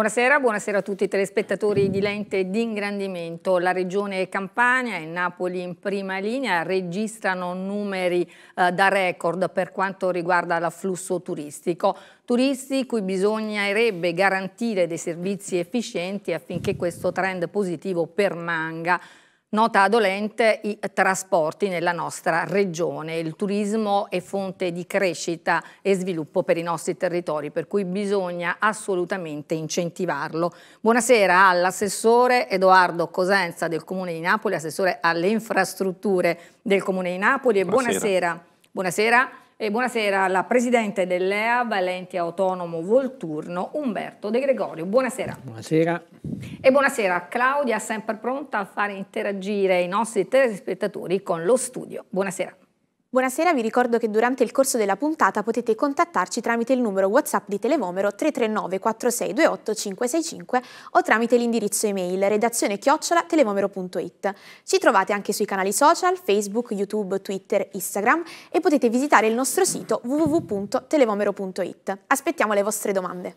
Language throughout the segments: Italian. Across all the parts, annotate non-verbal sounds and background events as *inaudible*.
Buonasera, buonasera a tutti i telespettatori di Lente d'Ingrandimento. La regione Campania e Napoli in prima linea registrano numeri eh, da record per quanto riguarda l'afflusso turistico. Turisti cui bisognerebbe garantire dei servizi efficienti affinché questo trend positivo permanga. Nota dolente i trasporti nella nostra regione. Il turismo è fonte di crescita e sviluppo per i nostri territori, per cui bisogna assolutamente incentivarlo. Buonasera all'assessore Edoardo Cosenza del Comune di Napoli, assessore alle infrastrutture del Comune di Napoli. E buonasera. buonasera. buonasera e buonasera alla Presidente dell'EA, Valenti Autonomo Volturno, Umberto De Gregorio. Buonasera. Buonasera. E buonasera a Claudia, sempre pronta a fare interagire i nostri telespettatori con lo studio. Buonasera. Buonasera, vi ricordo che durante il corso della puntata potete contattarci tramite il numero WhatsApp di Televomero 339 4628 565 o tramite l'indirizzo email redazione chiocciola televomero.it. Ci trovate anche sui canali social Facebook, YouTube, Twitter, Instagram e potete visitare il nostro sito www.televomero.it. Aspettiamo le vostre domande.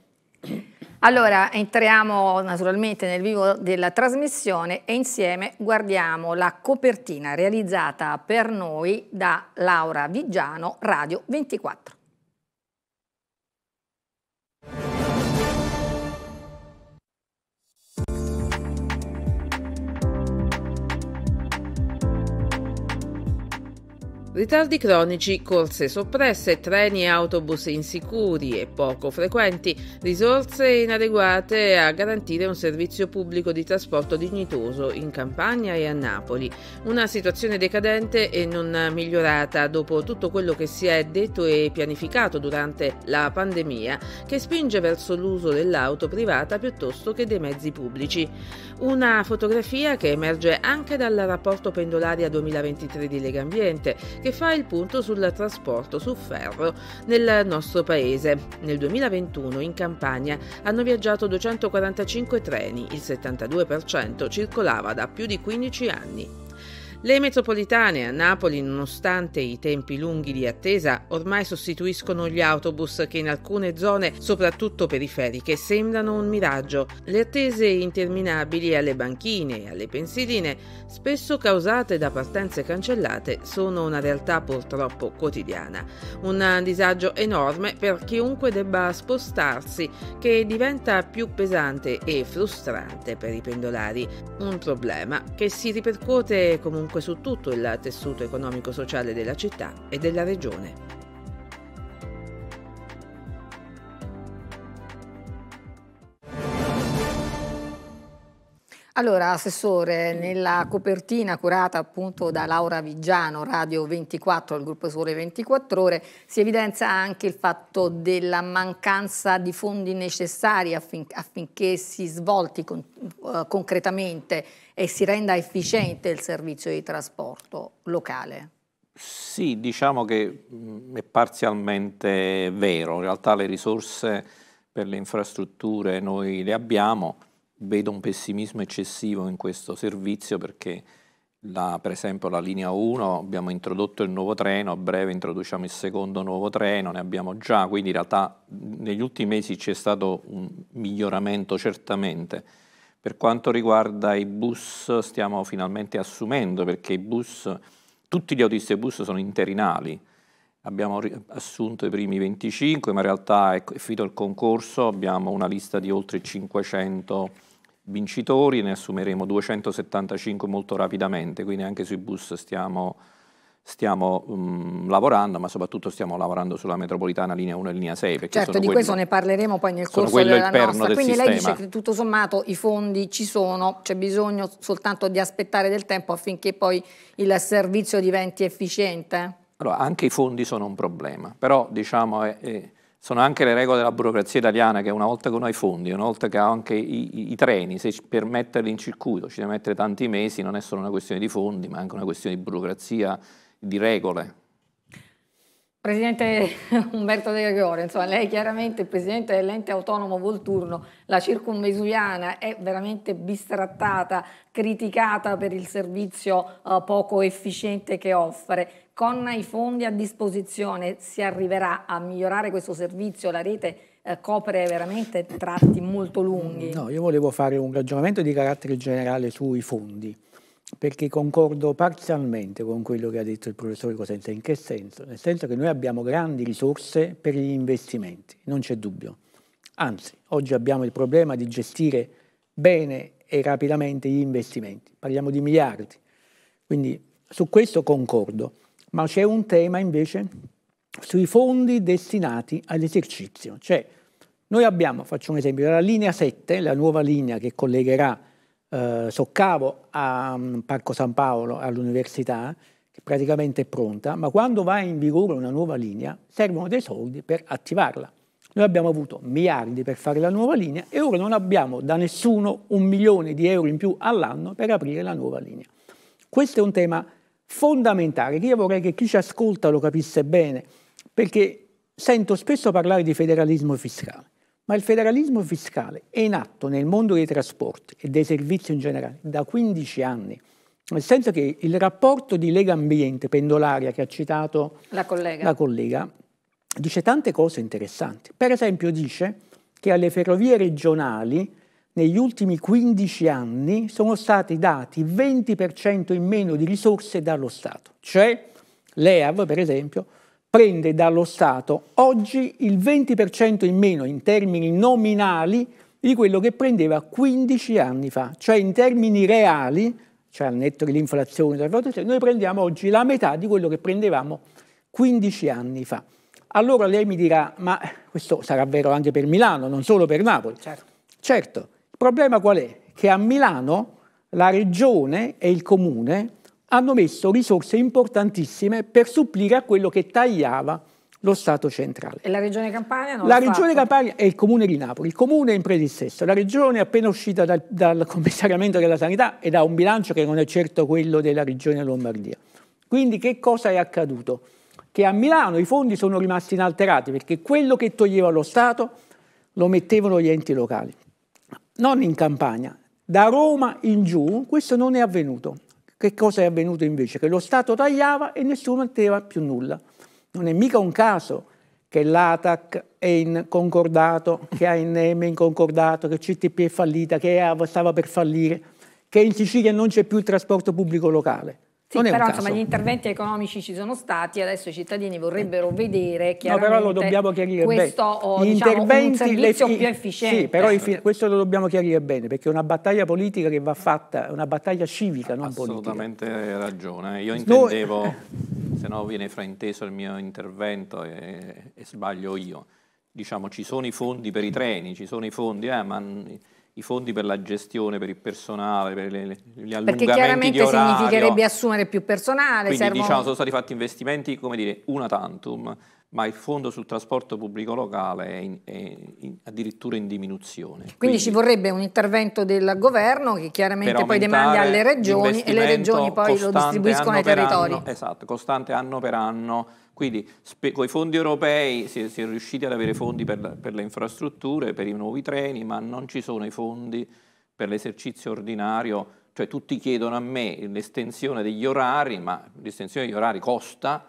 Allora entriamo naturalmente nel vivo della trasmissione e insieme guardiamo la copertina realizzata per noi da Laura Vigiano, Radio 24. Ritardi cronici, corse soppresse, treni e autobus insicuri e poco frequenti, risorse inadeguate a garantire un servizio pubblico di trasporto dignitoso in Campania e a Napoli. Una situazione decadente e non migliorata dopo tutto quello che si è detto e pianificato durante la pandemia, che spinge verso l'uso dell'auto privata piuttosto che dei mezzi pubblici. Una fotografia che emerge anche dal rapporto pendolaria 2023 di Lega Ambiente che fa il punto sul trasporto su ferro nel nostro paese. Nel 2021 in Campania hanno viaggiato 245 treni, il 72% circolava da più di 15 anni. Le metropolitane a Napoli, nonostante i tempi lunghi di attesa, ormai sostituiscono gli autobus che in alcune zone, soprattutto periferiche, sembrano un miraggio. Le attese interminabili alle banchine e alle pensiline, spesso causate da partenze cancellate, sono una realtà purtroppo quotidiana. Un disagio enorme per chiunque debba spostarsi, che diventa più pesante e frustrante per i pendolari. Un problema che si ripercuote comunque dunque su tutto il tessuto economico-sociale della città e della regione. Allora, Assessore, nella copertina curata appunto da Laura Vigiano, Radio 24, al gruppo Sole 24 Ore, si evidenzia anche il fatto della mancanza di fondi necessari affin affinché si svolti con uh, concretamente e si renda efficiente il servizio di trasporto locale. Sì, diciamo che mm, è parzialmente vero, in realtà le risorse per le infrastrutture noi le abbiamo, vedo un pessimismo eccessivo in questo servizio perché la, per esempio la linea 1 abbiamo introdotto il nuovo treno, a breve introduciamo il secondo nuovo treno, ne abbiamo già, quindi in realtà negli ultimi mesi c'è stato un miglioramento certamente. Per quanto riguarda i bus stiamo finalmente assumendo perché i bus, tutti gli autisti dei bus sono interinali, abbiamo assunto i primi 25 ma in realtà è finito il concorso, abbiamo una lista di oltre 500 vincitori, ne assumeremo 275 molto rapidamente, quindi anche sui bus stiamo, stiamo um, lavorando, ma soprattutto stiamo lavorando sulla metropolitana linea 1 e linea 6. Certo, di quelli, questo ne parleremo poi nel corso della nostra. Del quindi sistema. lei dice che tutto sommato i fondi ci sono, c'è bisogno soltanto di aspettare del tempo affinché poi il servizio diventi efficiente? Allora, anche i fondi sono un problema, però diciamo è, è sono anche le regole della burocrazia italiana che una volta che uno ha i fondi, una volta che ha anche i, i, i treni, se per metterli in circuito ci deve mettere tanti mesi, non è solo una questione di fondi, ma anche una questione di burocrazia, di regole, Presidente *laughs* Umberto De Gregorio, insomma, lei chiaramente il presidente dell'ente autonomo Volturno, la circumvesuviana è veramente bistrattata, criticata per il servizio uh, poco efficiente che offre. Con i fondi a disposizione si arriverà a migliorare questo servizio, la rete eh, copre veramente tratti molto lunghi. No, io volevo fare un ragionamento di carattere generale sui fondi perché concordo parzialmente con quello che ha detto il professore Cosenza. In che senso? Nel senso che noi abbiamo grandi risorse per gli investimenti, non c'è dubbio. Anzi, oggi abbiamo il problema di gestire bene e rapidamente gli investimenti. Parliamo di miliardi. Quindi su questo concordo. Ma c'è un tema invece sui fondi destinati all'esercizio. Cioè, noi abbiamo, faccio un esempio, la linea 7, la nuova linea che collegherà eh, soccavo a mm, Parco San Paolo, all'università, che praticamente è pronta, ma quando va in vigore una nuova linea servono dei soldi per attivarla. Noi abbiamo avuto miliardi per fare la nuova linea e ora non abbiamo da nessuno un milione di euro in più all'anno per aprire la nuova linea. Questo è un tema fondamentale che io vorrei che chi ci ascolta lo capisse bene, perché sento spesso parlare di federalismo fiscale. Ma il federalismo fiscale è in atto nel mondo dei trasporti e dei servizi in generale da 15 anni, nel senso che il rapporto di Lega Ambiente pendolaria che ha citato la collega, la collega dice tante cose interessanti. Per esempio dice che alle ferrovie regionali negli ultimi 15 anni sono stati dati 20% in meno di risorse dallo Stato, cioè l'EAV per esempio prende dallo Stato oggi il 20% in meno in termini nominali di quello che prendeva 15 anni fa, cioè in termini reali, cioè al netto dell'inflazione, noi prendiamo oggi la metà di quello che prendevamo 15 anni fa. Allora lei mi dirà, ma questo sarà vero anche per Milano, non solo per Napoli. Certo, certo il problema qual è? Che a Milano la regione e il comune hanno messo risorse importantissime per supplire a quello che tagliava lo Stato centrale. E la Regione Campania? Non la Regione fatto. Campania e il Comune di Napoli. Il Comune è in predissesso, la Regione è appena uscita dal, dal *laughs* commissariamento della sanità e da un bilancio che non è certo quello della Regione Lombardia. Quindi che cosa è accaduto? Che a Milano i fondi sono rimasti inalterati perché quello che toglieva lo Stato lo mettevano gli enti locali. Non in Campania. Da Roma in giù questo non è avvenuto. Che cosa è avvenuto invece? Che lo Stato tagliava e nessuno metteva più nulla. Non è mica un caso che l'ATAC è in concordato, che ANM è in concordato, che CTP è fallita, che EAV stava per fallire, che in Sicilia non c'è più il trasporto pubblico locale. Sì, però insomma gli interventi economici ci sono stati, adesso i cittadini vorrebbero vedere no, però lo dobbiamo chiarire questo bene. Gli diciamo, interventi, un servizio le, più efficiente. Sì, però questo lo dobbiamo chiarire bene, perché è una battaglia politica che va fatta, è una battaglia civica, non Assolutamente politica. Assolutamente ragione. Io intendevo, no. se no viene frainteso il mio intervento e, e sbaglio io. Diciamo, ci sono i fondi per i treni, ci sono i fondi, eh, ma i fondi per la gestione, per il personale, per le, gli allungamenti Perché chiaramente significherebbe assumere più personale. Quindi servono... diciamo sono stati fatti investimenti, come dire, una tantum, ma il fondo sul trasporto pubblico locale è, in, è in, addirittura in diminuzione. Quindi, Quindi, ci vorrebbe un intervento del governo che chiaramente poi demanda alle regioni e le regioni poi lo distribuiscono ai territori. Anno, esatto, costante anno per anno quindi con i fondi europei si, si, è riusciti ad avere fondi per, la, per, le infrastrutture, per i nuovi treni, ma non ci sono i fondi per l'esercizio ordinario, cioè tutti chiedono a me l'estensione degli orari, ma l'estensione degli orari costa,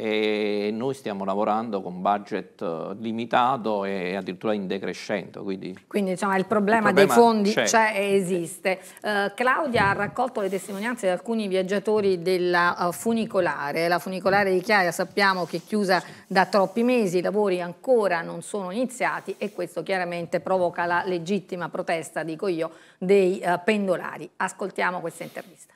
e noi stiamo lavorando con budget eh, limitato e addirittura in decrescento. Quindi, quindi diciamo, il, problema il, problema dei fondi c'è, e esiste. Uh, Claudia ha raccolto le testimonianze di alcuni viaggiatori della uh, funicolare, la funicolare di Chiaia sappiamo che è chiusa da troppi mesi, i lavori ancora non sono iniziati e questo chiaramente provoca la legittima protesta, dico io, dei uh, pendolari. Ascoltiamo questa intervista.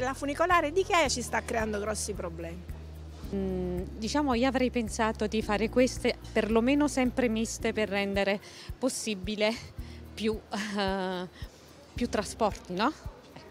la funicolare di Ikea ci sta creando grossi problemi. Mm, diciamo io avrei pensato di fare queste perlomeno sempre miste per rendere possibile più, uh, *laughs* più trasporti, no?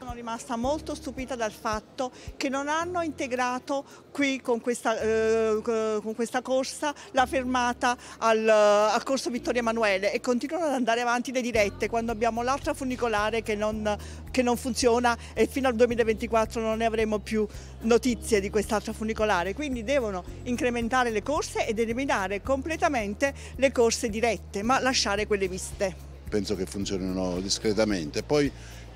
Sono rimasta molto stupita dal fatto che non hanno integrato qui con questa, eh, con questa corsa la fermata al, eh, al, corso Vittorio Emanuele e continuano ad andare avanti le dirette quando abbiamo l'altra funicolare che non, che non, funziona e fino al 2024 non ne avremo più notizie di quest'altra funicolare. Quindi devono incrementare le corse ed eliminare completamente le corse dirette ma lasciare quelle viste. Penso che funzionino discretamente. Poi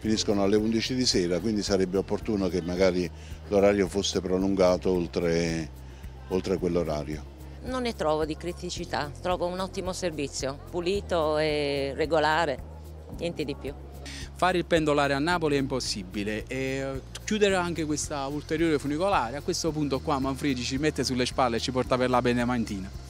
finiscono alle 11 di sera, quindi sarebbe opportuno che magari l'orario fosse prolungato oltre, oltre quell'orario. Non ne trovo di criticità, trovo un ottimo servizio, pulito e regolare, niente di più. Fare il pendolare a Napoli è impossibile e eh, chiudere anche questa ulteriore funicolare, a questo punto qua Manfredi ci mette sulle spalle e ci porta per la Benemantina.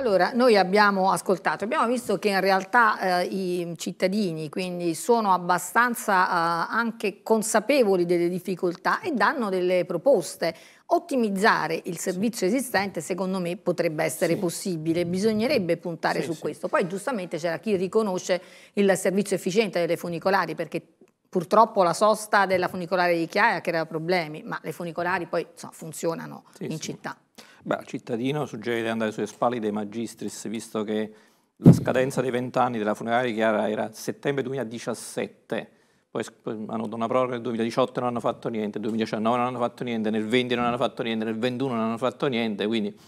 Allora, noi abbiamo ascoltato, abbiamo visto che in realtà eh, i cittadini quindi, sono abbastanza eh, anche consapevoli delle difficoltà e danno delle proposte. Ottimizzare il servizio sì. esistente secondo me potrebbe essere sì. possibile, bisognerebbe puntare sì, su questo. Poi giustamente c'era chi riconosce il servizio efficiente delle funicolari perché purtroppo la sosta della funicolare di Chiaia crea problemi, ma le funicolari poi insomma, funzionano in città. Beh, cittadino suggerire di andare sulle spalle dei magistris, visto che la scadenza dei vent'anni della funeraria Chiara era settembre 2017, poi hanno dato una proroga nel 2018 non hanno fatto niente, nel 2019 non hanno fatto niente, nel 20 non hanno fatto niente, nel 21 non hanno fatto niente, quindi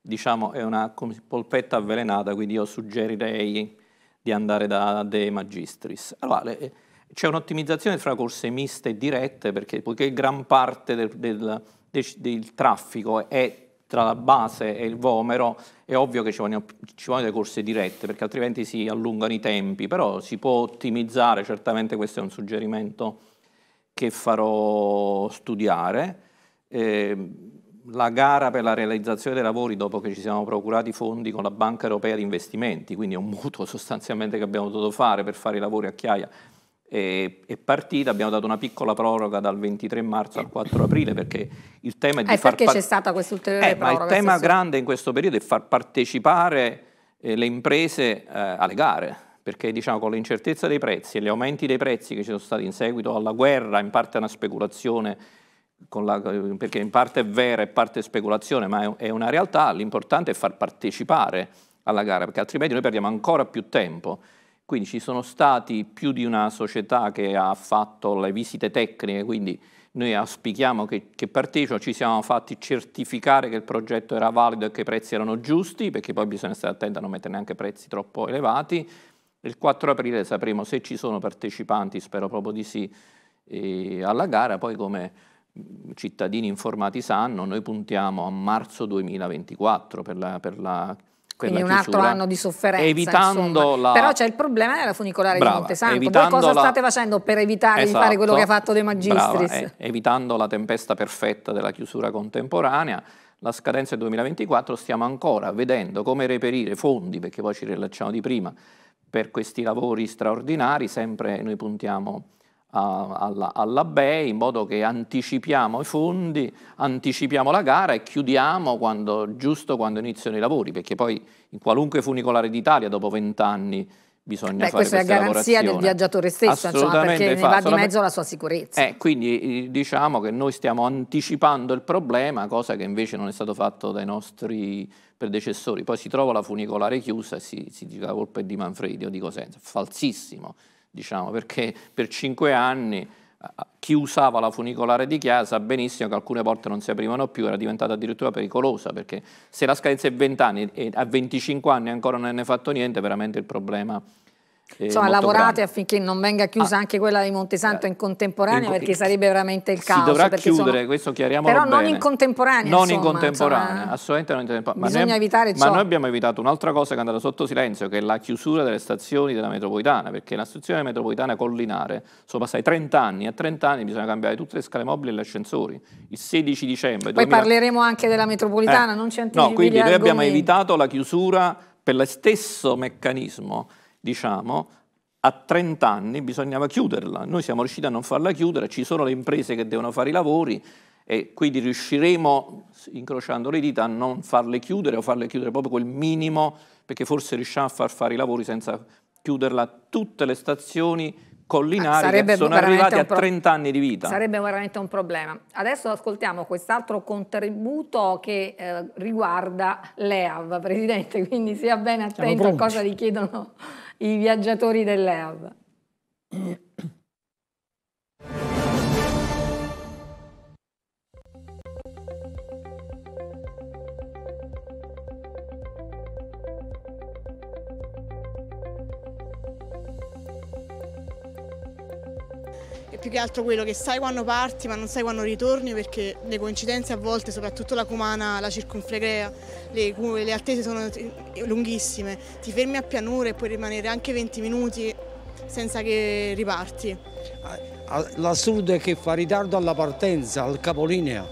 diciamo è una polpetta avvelenata, quindi io suggerirei di andare da De Magistris. Allora, le, c'è un'ottimizzazione fra corse miste e dirette, perché poiché gran parte del, del, del, del traffico è tra la base e il vomero, è ovvio che ci vogliono, ci vogliono delle corse dirette, perché altrimenti si allungano i tempi, però si può ottimizzare, certamente questo è un suggerimento che farò studiare. Eh, la gara per la realizzazione dei lavori dopo che ci siamo procurati i fondi con la Banca Europea di Investimenti, quindi è un *laughs* mutuo sostanzialmente che abbiamo dovuto fare per fare i lavori a Chiaia, è, e partita, abbiamo dato una piccola proroga dal 23 marzo al 4 aprile perché il tema è di eh, far perché par- c'è stata quest'ulteriore eh, proroga? Ma il tema grande in questo periodo è far partecipare eh, le imprese eh, alle gare, perché diciamo con l'incertezza dei prezzi e gli aumenti dei prezzi che ci sono stati in seguito alla guerra, in parte è una speculazione la, perché in parte è vera e parte è speculazione, ma è, è una realtà, l'importante è far partecipare alla gara, perché altrimenti noi perdiamo ancora più tempo quindi ci sono stati più di una società che ha fatto le visite tecniche, quindi noi auspichiamo che, che partecipano, ci siamo fatti certificare che il progetto era valido e che i prezzi erano giusti, perché poi bisogna stare attenti a non mettere neanche prezzi troppo elevati. Il 4 aprile sapremo se ci sono partecipanti, spero proprio di sì, eh, alla gara, poi come mm, cittadini informati sanno, noi puntiamo a marzo 2024 per la, per la quindi un altro anno di sofferenza. la... Però c'è il problema della funicolare Brava, di Montesanto. Voi cosa la... state facendo per evitare esatto. di fare esatto. quello che ha fatto De Magistris? Brava, eh, evitando la tempesta perfetta della chiusura contemporanea, la scadenza del 2024 stiamo ancora vedendo come reperire fondi, perché poi ci rilacciamo di prima, per questi lavori straordinari, sempre noi puntiamo alla, alla BEI in modo che anticipiamo i fondi, anticipiamo la gara e chiudiamo quando, giusto quando iniziano i lavori, perché poi in qualunque funicolare d'Italia dopo vent'anni bisogna Beh, fare questa è la garanzia del viaggiatore stesso, insomma, perché ne va di mezzo la sua sicurezza. Eh, quindi eh, diciamo che noi stiamo anticipando il problema, cosa che invece non è stato fatto dai nostri predecessori. Poi si trova la funicolare chiusa e si, si dice la colpa è di Manfredi o di Cosenza, falsissimo diciamo, perché per cinque anni eh, chi usava la funicolare di Chia sa benissimo che alcune porte non si aprivano più, era diventata addirittura pericolosa, perché se la scadenza è 20 anni e a 25 anni ancora non ne è fatto niente, veramente il problema Insomma, lavorate grande. affinché non venga chiusa ah, anche quella di Montesanto eh, in contemporanea, perché sarebbe veramente il caso. Si dovrà chiudere, sono, questo chiariamolo Però bene. non in contemporanea, Non insomma, in contemporanea, insomma, eh. assolutamente non in contemporanea. Bisogna noi, evitare ciò. Ma noi abbiamo evitato un'altra cosa che è andata sotto silenzio, che è la chiusura delle stazioni della metropolitana, perché la stazione metropolitana collinare sono passati 30 anni, a 30 anni bisogna cambiare tutte le scale mobili e gli ascensori. Il 16 dicembre... Poi 2000... parleremo anche della metropolitana, eh, non ci anticipiamo. No, quindi noi argomenti. abbiamo evitato la chiusura per lo stesso meccanismo diciamo, a 30 anni bisognava chiuderla. Noi siamo riusciti a non farla chiudere, ci sono le imprese che devono fare i lavori e quindi riusciremo, incrociando le dita, a non farle chiudere o farle chiudere proprio quel minimo, perché forse riusciamo a far fare i lavori senza chiuderla tutte le stazioni collinari ah, che sono arrivati a 30 anni di vita. Sarebbe veramente un problema. Adesso ascoltiamo quest'altro contributo che eh, riguarda l'EAV, Presidente, *laughs* quindi sia ben attento a cosa gli chiedono i viaggiatori dell'erba. più che altro quello che sai quando parti ma non sai quando ritorni perché le coincidenze a volte, soprattutto la Cumana, la circunflegrea, le, le attese sono eh, lunghissime, ti fermi a pianura e puoi rimanere anche 20 minuti senza che riparti. Ah, ah, L'assurdo è che fa ritardo alla partenza, al capolinea,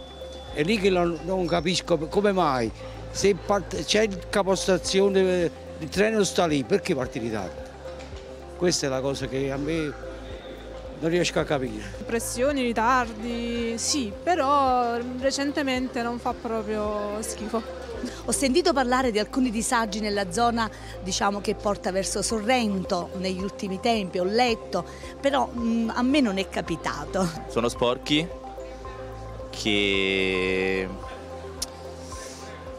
è lì che non capisco come mai, se c'è il capostazione, eh, il treno sta lì, perché parti in ritardo? Questa è la cosa che a me non riesco a capire. Pressioni, ritardi, sì, però recentemente non fa proprio schifo. Ho sentito parlare di alcuni disagi nella zona diciamo, che porta verso Sorrento negli ultimi tempi, ho letto, però mh, mm, a me non è capitato. Sono sporchi che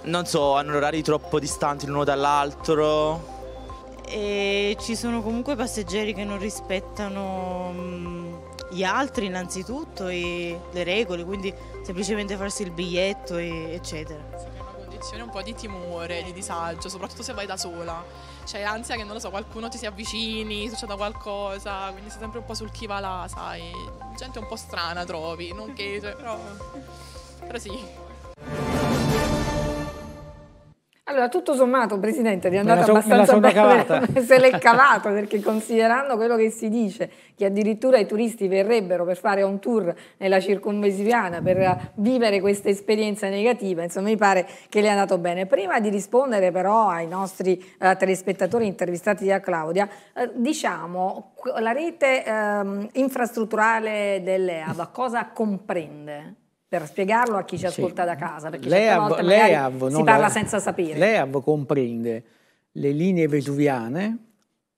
non so, hanno orari troppo distanti l'uno dall'altro e ci sono comunque passeggeri che non rispettano mm, gli altri innanzitutto e le regole, quindi semplicemente farsi il biglietto eccetera. Sì, è una condizione un po' di timore, di disagio, soprattutto se vai da sola. cioè l'ansia che non lo so, qualcuno ti si avvicini, succeda qualcosa, quindi sei sempre un po' sul chi va là, sai. Gente un po' strana trovi, non che, cioè, però, però sì. Allora, tutto sommato, Presidente, è andato abbastanza bene, cavata. *laughs* se l'è cavato, perché considerando quello che si dice, che addirittura i turisti verrebbero per fare un tour nella circumvesiviana, per vivere questa esperienza negativa, insomma mi pare che le è andato bene. Prima di rispondere però ai nostri eh, telespettatori intervistati da Claudia, eh, diciamo la rete eh, infrastrutturale dell'EAB cosa comprende? per spiegarlo a chi ci ascolta sì. da casa, perché l'EAV, l'EAV, si parla la, senza sapere. L'EAV comprende le linee vesuviane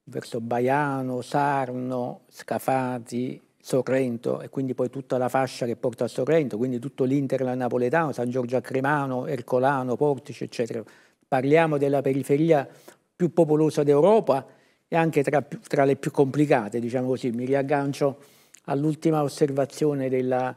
verso Baiano, Sarno, Scafati, Sorrento e quindi poi tutta la fascia che porta a Sorrento, quindi tutto l'interland napoletano, San Giorgio a Cremano, Ercolano, Portici, eccetera. Parliamo della periferia più popolosa d'Europa e anche tra, tra le più complicate, diciamo così. Mi riaggancio all'ultima osservazione della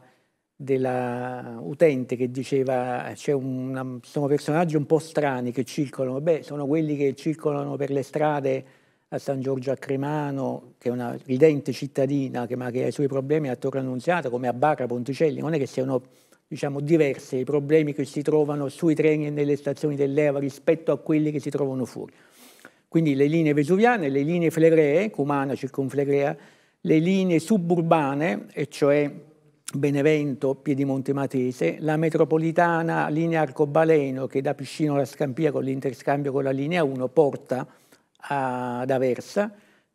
dell'utente che diceva eh, c'è un, sono personaggi un po' strani che circolano, beh sono quelli che circolano per le strade a San Giorgio a Cremano, che è una ridente cittadina che, ma che ha i suoi problemi a Torre Annunziata, come a Barra Ponticelli, non è che siano diciamo, diversi i problemi che si trovano sui treni e nelle stazioni dell'Eva rispetto a quelli che si trovano fuori. Quindi le linee vesuviane, le linee flegree, Cumana, circonflegrea, le linee suburbane, e cioè Benevento, Piedimonte Matese, la metropolitana linea Arcobaleno che da Piscino alla Scampia con l'interscambio con la linea 1 porta ad Aversa,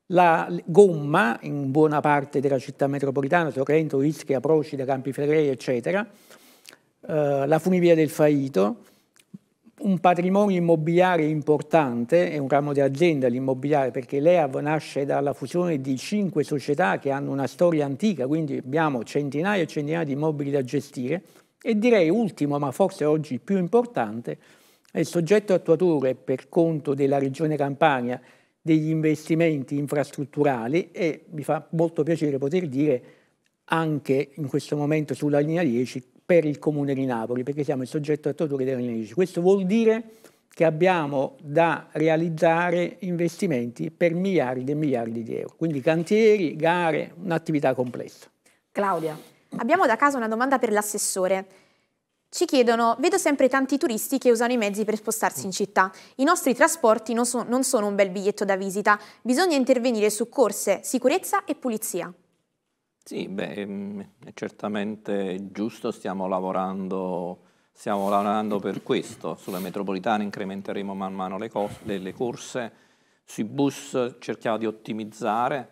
la gomma in buona parte della città metropolitana, Sorrento, Ischia, Procida, Campi Flegrei, eccetera, eh, la funivia del Faito, un patrimonio immobiliare importante, è un ramo di azienda l'immobiliare perché l'EAV nasce dalla fusione di cinque società che hanno una storia antica, quindi abbiamo centinaia e centinaia di immobili da gestire e direi ultimo, ma forse oggi più importante, è il soggetto attuatore per conto della Regione Campania degli investimenti infrastrutturali e mi fa molto piacere poter dire anche in questo momento sulla linea 10 per il Comune di Napoli, perché siamo il soggetto attuatore delle linee 10. Questo vuol dire che abbiamo da realizzare investimenti per miliardi e miliardi di euro. Quindi cantieri, gare, un'attività complessa. Claudia, abbiamo da casa una domanda per l'assessore. Ci chiedono, vedo sempre tanti turisti che usano i mezzi per spostarsi in città. I nostri trasporti non, so, non sono un bel biglietto da visita. Bisogna intervenire su corse, sicurezza e pulizia. Sì, beh, ehm, è certamente giusto, stiamo lavorando, stiamo lavorando per questo. Sulle metropolitane incrementeremo man mano le, cose, le corse, sui bus cerchiamo di ottimizzare,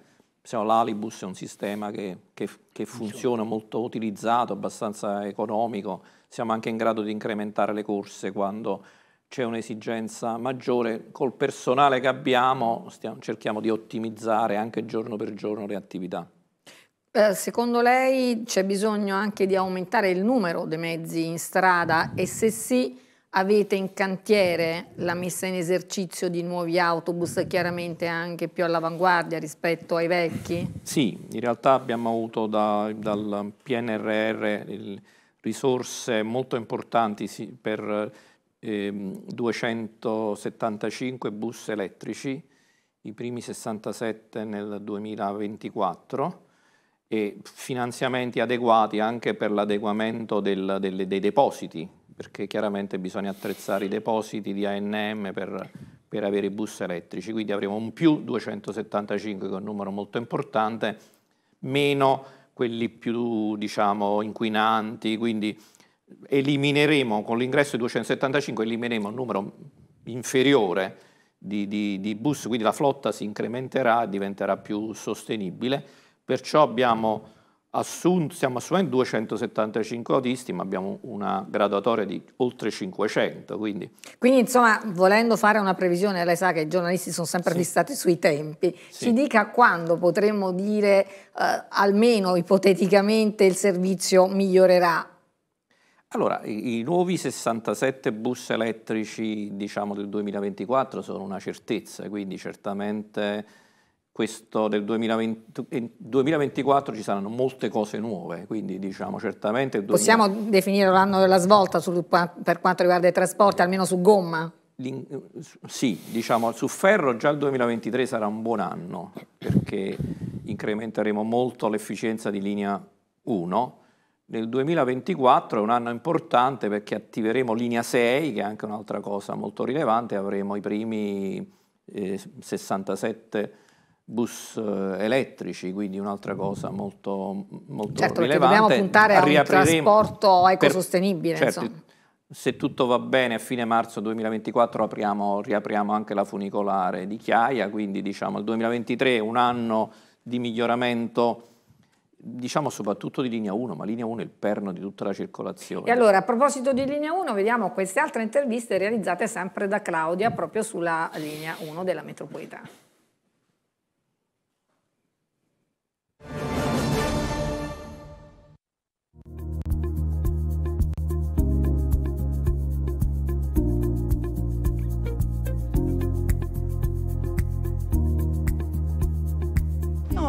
l'Alibus è un sistema che, che, che, funziona, molto utilizzato, abbastanza economico, siamo anche in grado di incrementare le corse quando c'è un'esigenza maggiore, col personale che abbiamo stiamo, cerchiamo di ottimizzare anche giorno per giorno le attività. Eh, secondo lei c'è bisogno anche di aumentare il numero dei mezzi in strada e se sì avete in cantiere la messa in esercizio di nuovi autobus chiaramente anche più all'avanguardia rispetto ai vecchi? Sì, in realtà abbiamo avuto da, dal PNRR il, risorse molto importanti sì, per eh, 275 bus elettrici, i primi 67 nel 2024 e finanziamenti adeguati anche per l'adeguamento dei depositi, perché chiaramente bisogna attrezzare i depositi di ANM per, per avere i bus elettrici, quindi avremo un più 275 che è un numero molto importante, meno quelli più diciamo, inquinanti, quindi elimineremo con l'ingresso di 275 elimineremo un numero inferiore di, di, di bus, quindi la flotta si incrementerà e diventerà più sostenibile Perciò abbiamo assunto, stiamo assumendo 275 autisti, ma abbiamo una graduatoria di oltre 500. Quindi. quindi, insomma, volendo fare una previsione, lei sa che i giornalisti sono sempre sì. fissati sui tempi, sì. ci dica quando potremmo dire, eh, almeno ipoteticamente, il servizio migliorerà. Allora, i, nuovi 67 bus elettrici, diciamo, del 2024 sono una certezza, quindi certamente questo del 2020, 2024 ci saranno molte cose nuove, quindi diciamo certamente... 2000... Possiamo definire l'anno della svolta su, per quanto riguarda i trasporti, almeno su gomma? Sì, diciamo su ferro già il 2023 sarà un buon anno perché incrementeremo molto l'efficienza di linea 1. Nel 2024 è un anno importante perché attiveremo linea 6, che è anche un'altra cosa molto rilevante, avremo i primi eh, 67 bus eh, elettrici, quindi un'altra cosa molto, molto certo, rilevante. Certo, dobbiamo puntare a un trasporto ecosostenibile. Per, certo, se tutto va bene a fine marzo 2024 apriamo, riapriamo anche la funicolare di Chiaia, quindi diciamo il 2023 è un anno di miglioramento diciamo soprattutto di linea 1, ma linea 1 è il perno di tutta la circolazione. E allora, a proposito di linea 1, vediamo queste altre interviste realizzate sempre da Claudia proprio sulla linea 1 della metropolitana.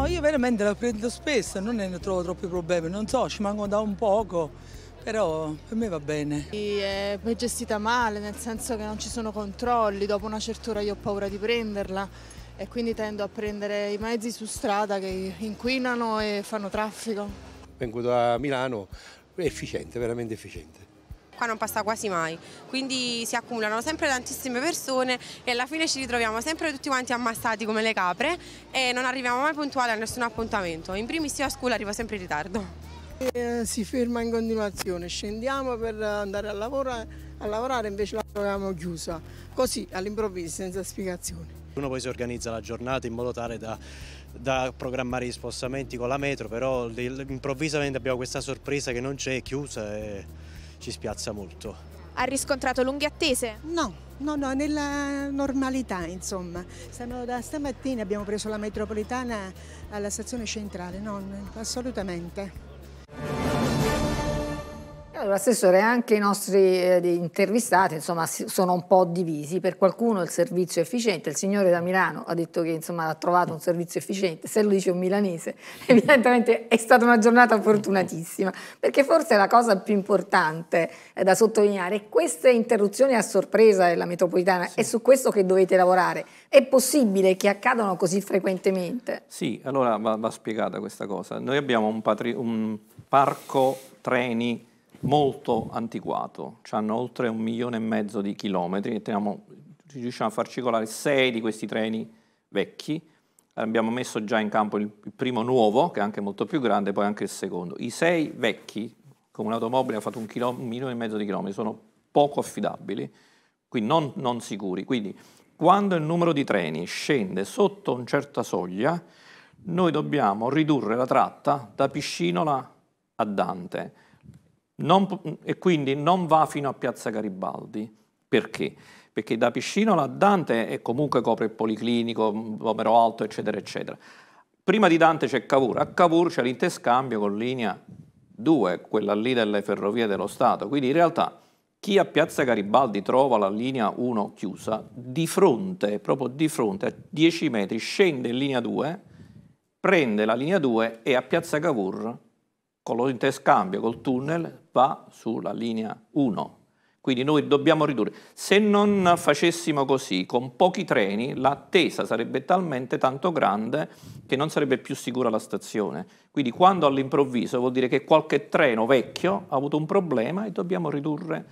io veramente la prendo spesso, non ne trovo troppi problemi, non so, ci manco da un poco, però per me va bene. Sì, è gestita male, nel senso che non ci sono controlli, dopo una certa ora io ho paura di prenderla e quindi tendo a prendere i mezzi su strada che inquinano e fanno traffico. Vengo da Milano, è efficiente, veramente efficiente qua non passa quasi mai, quindi si accumulano sempre tantissime persone e alla fine ci ritroviamo sempre tutti quanti ammassati come le capre e non arriviamo mai puntuali a nessun appuntamento. In primis io a scuola arrivo sempre in ritardo. E eh, si ferma in continuazione, scendiamo per andare a, lavora, a lavorare, invece la troviamo chiusa, così all'improvviso, senza spiegazione. Uno poi si organizza la giornata in modo tale da, da programmare gli spostamenti con la metro, però improvvisamente abbiamo questa sorpresa che non c'è, è chiusa e ci spiazza molto. Ha riscontrato lunghe attese? No. No, no, nella normalità insomma. Stiamo, da stamattina abbiamo preso la metropolitana alla stazione centrale, no, assolutamente. Allora, Assessore, anche i nostri eh, intervistati insomma, sono un po' divisi. Per qualcuno il servizio è efficiente, il signore da Milano ha detto che insomma, ha trovato un servizio efficiente, se lo dice un milanese, *laughs* evidentemente è stata una giornata fortunatissima, perché forse la cosa più importante eh, da sottolineare è queste interruzioni a sorpresa della metropolitana, sì. è su questo che dovete lavorare. È possibile che accadano così frequentemente? Sì, allora va, va spiegata questa cosa. Noi abbiamo un, un parco treni molto antiquato, hanno oltre un milione e mezzo di chilometri teniamo, riusciamo a far circolare sei di questi treni vecchi. Abbiamo messo già in campo il, il primo nuovo, che è anche molto più grande, poi anche il secondo. I sei vecchi, come un'automobile ha fatto un, chilo, un milione e mezzo di chilometri, sono poco affidabili, quindi non, non sicuri. Quindi quando il numero di treni scende sotto una certa soglia, noi dobbiamo ridurre la tratta da Piscinola a Dante non, e quindi non va fino a Piazza Garibaldi. Perché? Perché da Piscinola a Dante e comunque copre il Policlinico, Romero Alto, eccetera, eccetera. Prima di Dante c'è Cavour, a Cavour c'è l'interscambio con linea 2, quella lì delle ferrovie dello Stato. Quindi in realtà chi a Piazza Garibaldi trova la linea 1 chiusa, di fronte, proprio di fronte, a 10 metri, scende in linea 2, prende la linea 2 e a Piazza Cavour con lo interscambio, col tunnel, va sulla linea 1. Quindi noi dobbiamo ridurre. Se non facessimo così, con pochi treni, l'attesa sarebbe talmente tanto grande che non sarebbe più sicura la stazione. Quindi quando all'improvviso vuol dire che qualche treno vecchio ha avuto un problema e dobbiamo ridurre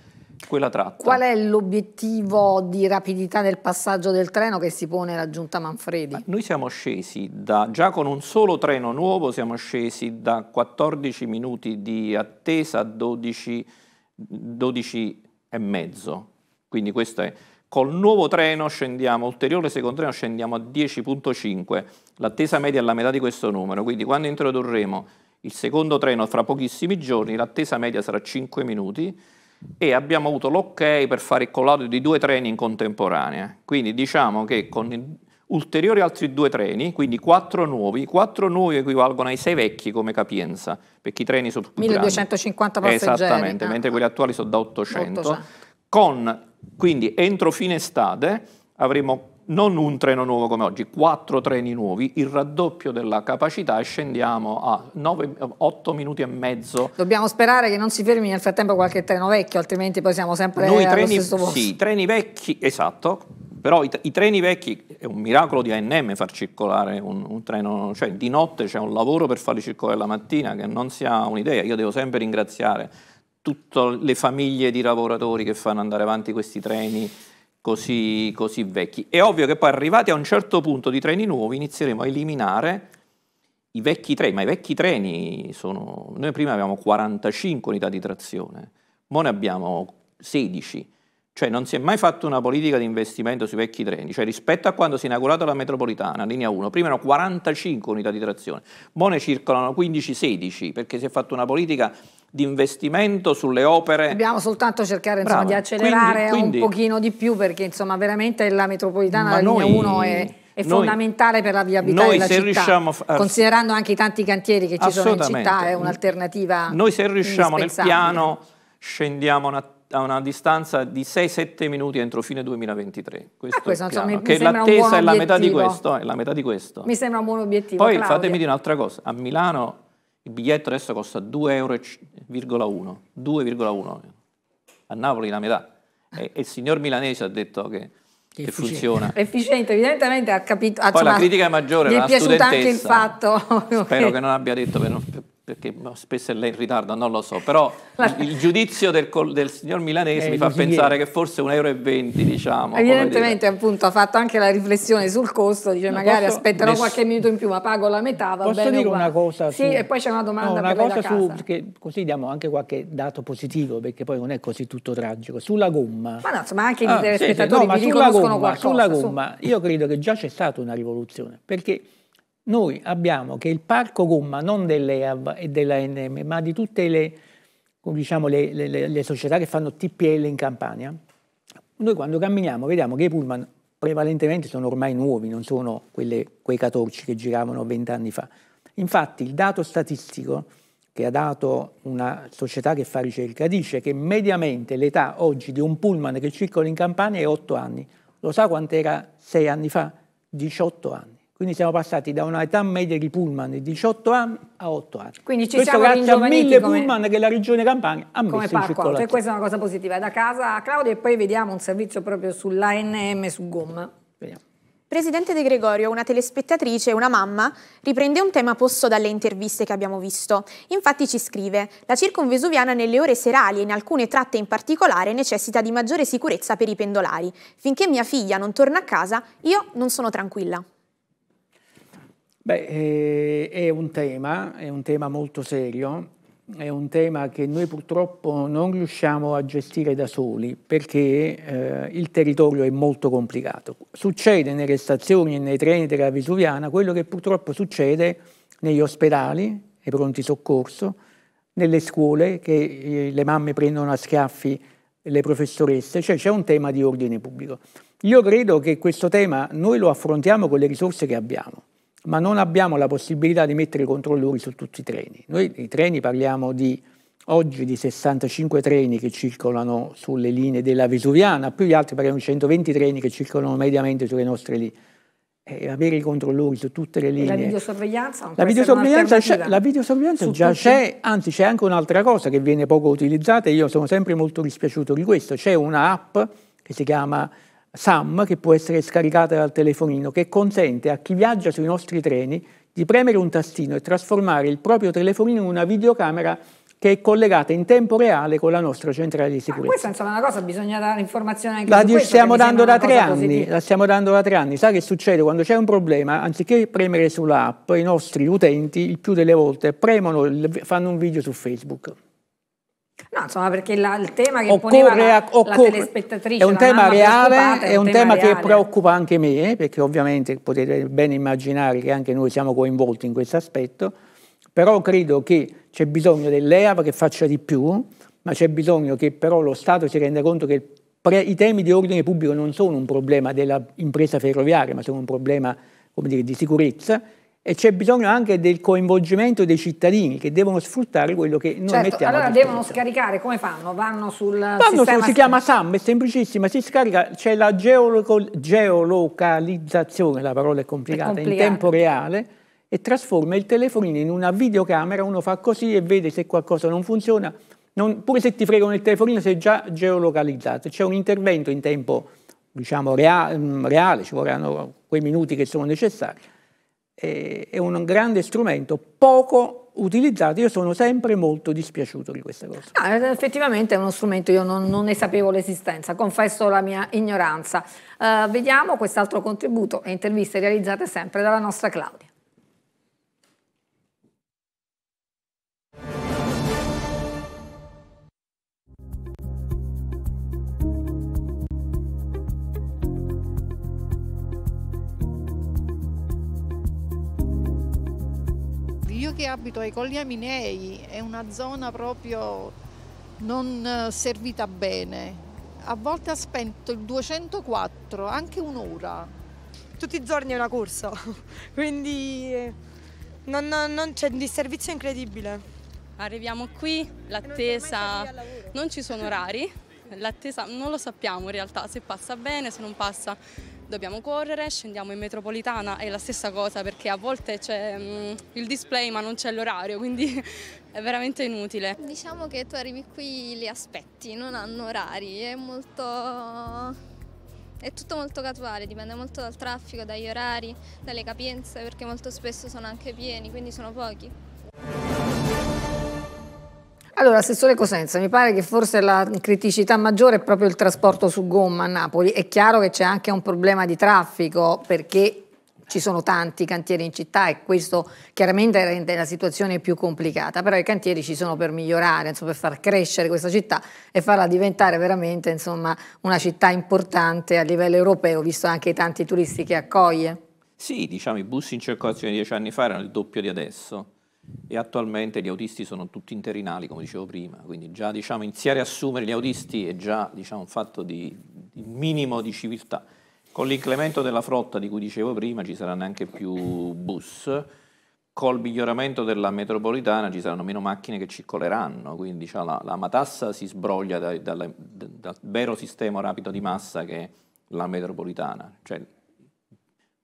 quella tratta. Qual è l'obiettivo di rapidità del passaggio del treno che si pone la giunta Manfredi? Ma noi siamo scesi da, già con un solo treno nuovo, siamo scesi da 14 minuti di attesa a 12, 12 e mezzo. Quindi questo è Col nuovo treno scendiamo, ulteriore secondo treno scendiamo a 10.5, l'attesa media è la metà di questo numero, quindi quando introdurremo il secondo treno fra pochissimi giorni l'attesa media sarà 5 minuti e abbiamo avuto l'ok per fare il collaudo di due treni in contemporanea. Quindi diciamo che con ulteriori altri due treni, quindi quattro nuovi, quattro nuovi equivalgono ai sei vecchi come capienza, perché i treni sono più 1250 grandi. passeggeri. Esattamente, ah, mentre quelli attuali sono da 800. 800. Con, quindi entro fine estate avremo non un treno nuovo come oggi, quattro treni nuovi, il raddoppio della capacità e scendiamo a 9, 8 minuti e mezzo. Dobbiamo sperare che non si fermi nel frattempo qualche treno vecchio, altrimenti poi siamo sempre Noi allo treni, stesso posto. Sì, treni vecchi, esatto, però i, i, treni vecchi è un miracolo di ANM far circolare un, un treno, cioè di notte c'è un lavoro per farli circolare la mattina che non si ha un'idea, io devo sempre ringraziare tutte le famiglie di lavoratori che fanno andare avanti questi treni così, così vecchi. È ovvio che poi arrivati a un certo punto di treni nuovi inizieremo a eliminare i vecchi treni, ma i vecchi treni sono... Noi prima avevamo 45 unità di trazione, ora ne abbiamo 16. Cioè non si è mai fatto una politica di investimento sui vecchi treni, cioè rispetto a quando si è inaugurata la metropolitana, linea 1, prima erano 45 unità di trazione, ora ne circolano 15-16 perché si è fatta una politica di investimento sulle opere. Dobbiamo soltanto cercare insomma, di accelerare quindi, quindi, un pochino di più perché insomma, veramente la metropolitana, la linea 1 è, è noi, fondamentale per la viabilità noi, della città, a, considerando anche i tanti cantieri che ci sono in città, è un'alternativa Noi se riusciamo nel piano scendiamo una, a una distanza di 6-7 minuti entro fine 2023. Questo, ah, questo è insomma, che l'attesa è la metà di questo, è la metà di questo. Mi sembra un buon obiettivo, Poi Claudia. fatemi dire un'altra cosa, a Milano il biglietto adesso costa 2,1 euro, 2,1 a Napoli la metà. E, e, il signor milanese ha detto che, che, che funziona. *laughs* Efficiente, evidentemente ha capito. Poi insomma, la critica è maggiore, ma è piaciuto anche il fatto. Spero *laughs* che non abbia detto per non, perché spesso è lei in ritardo, non lo so, però *laughs* il giudizio del, del signor milanese eh, mi fa pensare che forse 1,20 euro, diciamo. Evidentemente appunto ha fatto anche la riflessione sul costo, dice no, magari posso, aspetterò ness... qualche minuto in più, ma pago la metà, va posso bene. Posso dire una cosa? Sì, su... e poi c'è una domanda no, una cosa su, perché così diamo anche qualche dato positivo, perché poi non è così tutto tragico. Sulla gomma... Ma no, insomma anche ah, i telespettatori sì, sì, no, ma sulla gomma, qualcosa, Sulla gomma, su... io credo che già c'è stata una rivoluzione, perché noi abbiamo che il parco gomma non dell'EAV e dell'ANM, ma di tutte le, diciamo, le, le, le, società che fanno TPL in Campania, noi quando camminiamo vediamo che i pullman prevalentemente sono ormai nuovi, non sono quelle, quei 14 che giravano 20 anni fa. Infatti il dato statistico che ha dato una società che fa ricerca dice che mediamente l'età oggi di un pullman che circola in Campania è 8 anni. Lo sa quant'era 6 anni fa? 18 anni. Quindi siamo passati da una età media di pullman di 18 anni a 8 anni. Quindi ci questo siamo grazie a mille come... pullman che la regione Campania ha messo in circolazione. Per cioè, questa è una cosa positiva. Da casa a Claudio e poi vediamo un servizio proprio sull'ANM su gomma. Vediamo. Presidente De Gregorio, una telespettatrice, una mamma, riprende un tema posto dalle interviste che abbiamo visto. Infatti ci scrive, la circonvesuviana nelle ore serali e in alcune tratte in particolare necessita di maggiore sicurezza per i pendolari. Finché mia figlia non torna a casa, io non sono tranquilla. Beh, eh, è un tema, è un tema molto serio, è un tema che noi purtroppo non riusciamo a gestire da soli perché eh, il territorio è molto complicato. Succede nelle stazioni e nei treni della Vesuviana quello che purtroppo succede negli ospedali, nei pronti soccorso, nelle scuole che eh, le mamme prendono a schiaffi le professoresse, cioè c'è un tema di ordine pubblico. Io credo che questo tema noi lo affrontiamo con le risorse che abbiamo ma non abbiamo la possibilità di mettere i controllori su tutti i treni. Noi i treni parliamo di oggi di 65 treni che circolano sulle linee della Vesuviana, più gli altri parliamo di 120 treni che circolano mediamente sulle nostre linee. E avere i controllori su tutte le linee. E la videosorveglianza, la videosorveglianza, la videosorveglianza già c'è, anzi c'è anche un'altra cosa che viene poco utilizzata e io sono sempre molto dispiaciuto di questo. C'è un'app che si chiama SAM che può essere scaricata dal telefonino che consente a chi viaggia sui nostri treni di premere un tastino e trasformare il proprio telefonino in una videocamera che è collegata in tempo reale con la nostra centrale di sicurezza. Ma questa insomma è una cosa, bisogna dare informazione anche la su questo, stiamo dando da tre anni, La stiamo dando da tre anni. Sa che succede? Quando c'è un problema, anziché premere sull'app, i nostri utenti il più delle volte premono, fanno un video su Facebook. No, insomma, perché la, il tema che occorre, poneva la, occorre, la telespettatrice è un tema reale, è un, tema, tema che preoccupa anche me, perché ovviamente potete ben immaginare che anche noi siamo coinvolti in questo aspetto, però credo che c'è bisogno dell'EAP che faccia di più, ma c'è bisogno che però lo Stato si renda conto che i temi di ordine pubblico non sono un problema dell'impresa ferroviaria, ma sono un problema come dire, di sicurezza e c'è bisogno anche del coinvolgimento dei cittadini che devono sfruttare quello che noi certo, mettiamo allora devono scaricare, come fanno? Vanno sul Vanno sistema... Su, si chiama SAM, è semplicissima, si scarica, c'è la geolo geolocalizzazione, la parola è complicata, è complicata, in tempo reale e trasforma il telefonino in una videocamera, uno fa così e vede se qualcosa non funziona, non, pure se ti fregano il telefonino sei già geolocalizzato, c'è un intervento in tempo diciamo, reale, reale, ci vorranno quei minuti che sono necessari eh, è un grande strumento poco utilizzato, io sono sempre molto dispiaciuto di questa cosa. No, eh, effettivamente è uno strumento, io non, non ne sapevo l'esistenza, confesso la mia ignoranza. Uh, vediamo quest'altro contributo e interviste realizzate sempre dalla nostra Claudia. che abito ai Colli Aminei è una zona proprio non eh, servita bene. A volte ha spento il 204, anche un'ora. Tutti i giorni è una corsa, *laughs* quindi eh, non, non, non c'è un disservizio incredibile. Arriviamo qui, l'attesa, non, non ci sono orari, l'attesa non lo sappiamo in realtà se passa bene, se non passa dobbiamo correre, scendiamo in metropolitana, è la stessa cosa perché a volte c'è um, il display ma non c'è l'orario, quindi *laughs* è veramente inutile. Diciamo che tu arrivi qui li aspetti, non hanno orari, è molto... È tutto molto casuale, dipende molto dal traffico, dagli orari, dalle capienze, perché molto spesso sono anche pieni, quindi sono pochi. Allora, Assessore Cosenza, mi pare che forse la criticità maggiore è proprio il trasporto su gomma a Napoli. È chiaro che c'è anche un problema di traffico perché ci sono tanti cantieri in città e questo chiaramente rende la situazione più complicata, però i cantieri ci sono per migliorare, insomma, per far crescere questa città e farla diventare veramente insomma, una città importante a livello europeo, visto anche i tanti turisti che accoglie. Sì, diciamo i bus in circolazione dieci anni fa erano il doppio di adesso e attualmente gli autisti sono tutti interinali, come dicevo prima, quindi già diciamo, iniziare a assumere gli autisti è già diciamo, un fatto di, di, minimo di civiltà. Con l'incremento della frotta di cui dicevo prima ci saranno anche più bus, col miglioramento della metropolitana ci saranno meno macchine che circoleranno, quindi diciamo, la, la, matassa si sbroglia da, da, da, dal vero sistema rapido di massa che è la metropolitana. Cioè,